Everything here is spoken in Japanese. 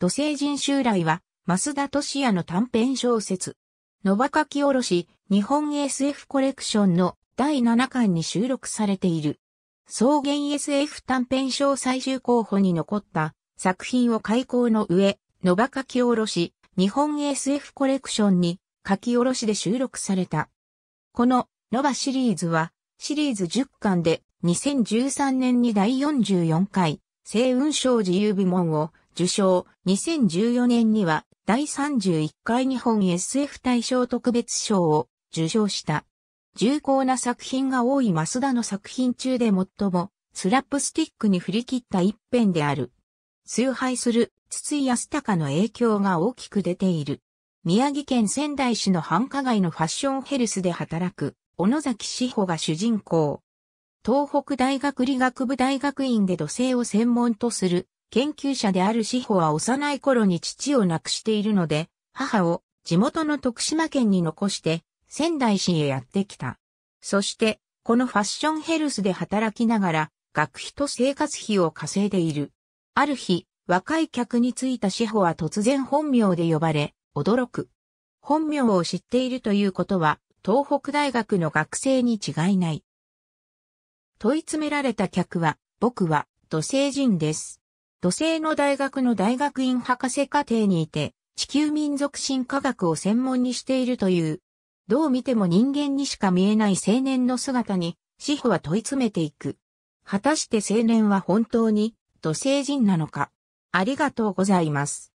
土星人襲来は、増田俊也の短編小説。野ば書き下ろし、日本 SF コレクションの第7巻に収録されている。草原 SF 短編賞最終候補に残った作品を開講の上、野ば書き下ろし、日本 SF コレクションに書き下ろしで収録された。この野ばシリーズは、シリーズ10巻で2013年に第44回、星雲賞自由部門を受賞、2014年には第31回日本 SF 大賞特別賞を受賞した。重厚な作品が多い増田の作品中で最もスラップスティックに振り切った一編である。崇拝する筒井康隆の影響が大きく出ている。宮城県仙台市の繁華街のファッションヘルスで働く小野崎志保が主人公。東北大学理学部大学院で土星を専門とする研究者である志保は幼い頃に父を亡くしているので、母を地元の徳島県に残して仙台市へやってきた。そして、このファッションヘルスで働きながら、学費と生活費を稼いでいる。ある日、若い客についた志保は突然本名で呼ばれ、驚く。本名を知っているということは、東北大学の学生に違いない。問い詰められた客は、僕は、土星人です。土星の大学の大学院博士課程にいて、地球民族進科学を専門にしているという、どう見ても人間にしか見えない青年の姿に、司法は問い詰めていく。果たして青年は本当に土星人なのかありがとうございます。